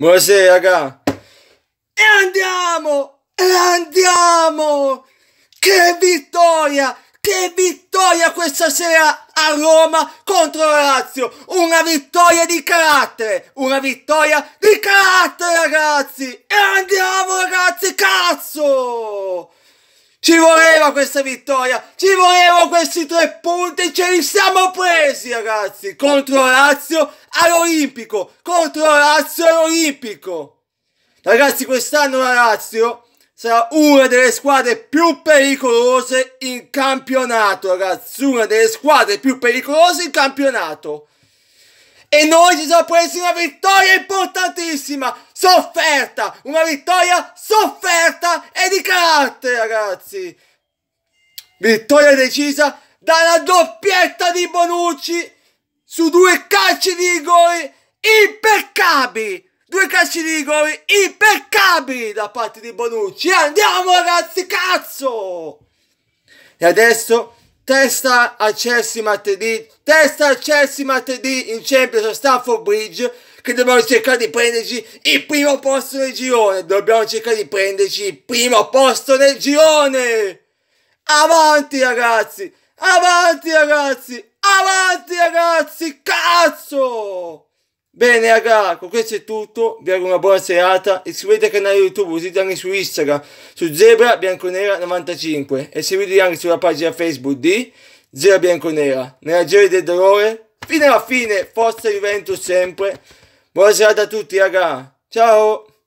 Buonasera, raga. E andiamo! E andiamo! Che vittoria! Che vittoria questa sera a Roma contro Lazio! Una vittoria di carattere! Una vittoria di carattere, ragazzi! E andiamo, ragazzi, cazzo! Ci voleva questa vittoria, ci volevano questi tre punti, ce li siamo presi ragazzi, contro Lazio all'Olimpico, contro Lazio all'Olimpico. Ragazzi quest'anno la Lazio sarà una delle squadre più pericolose in campionato ragazzi, una delle squadre più pericolose in campionato. E noi ci siamo presi una vittoria importantissima, sofferta, una vittoria sofferta e di carattere ragazzi. Vittoria decisa dalla doppietta di Bonucci su due calci di rigore impeccabili. Due calci di rigore impeccabili da parte di Bonucci. Andiamo ragazzi, cazzo! E adesso testa a Chelsea martedì, testa a Chelsea martedì in Champions a Stamford Bridge che dobbiamo cercare di prenderci il primo posto nel girone, dobbiamo cercare di prenderci il primo posto nel girone! Avanti ragazzi! Avanti ragazzi! Avanti ragazzi! Cazzo! Bene raga, con questo è tutto, vi auguro una buona serata, iscrivetevi al canale YouTube, uscite anche su Instagram, su Zebra Bianconera 95 e seguitevi anche sulla pagina Facebook di Zebra Bianconera. Nella gioia del dolore, fino alla fine, forza Juventus sempre. Buona serata a tutti raga, ciao!